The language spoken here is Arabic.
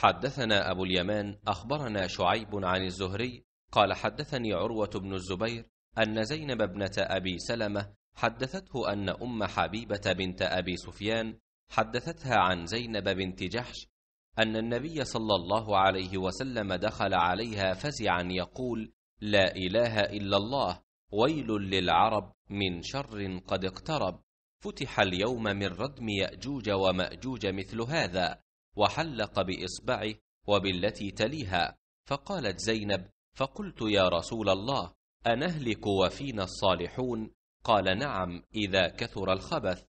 حدثنا أبو اليمان أخبرنا شعيب عن الزهري قال حدثني عروة بن الزبير أن زينب ابنة أبي سلمة حدثته أن أم حبيبة بنت أبي سفيان حدثتها عن زينب بنت جحش أن النبي صلى الله عليه وسلم دخل عليها فزعا يقول: لا إله إلا الله، ويل للعرب من شر قد اقترب، فتح اليوم من ردم يأجوج ومأجوج مثل هذا، وحلق باصبعه وبالتي تليها فقالت زينب فقلت يا رسول الله انهلك وفينا الصالحون قال نعم اذا كثر الخبث